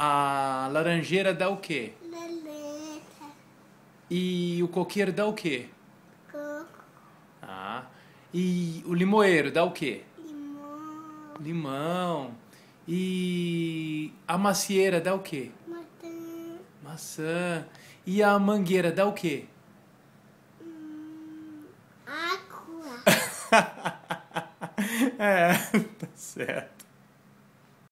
A laranjeira dá o quê? Laranja. E o coqueiro dá o quê? Coco. Ah. E o limoeiro dá o quê? Limão. Limão. E a macieira dá o quê? Maçã. Maçã. E a mangueira dá o quê? Hum, água. é, tá certo.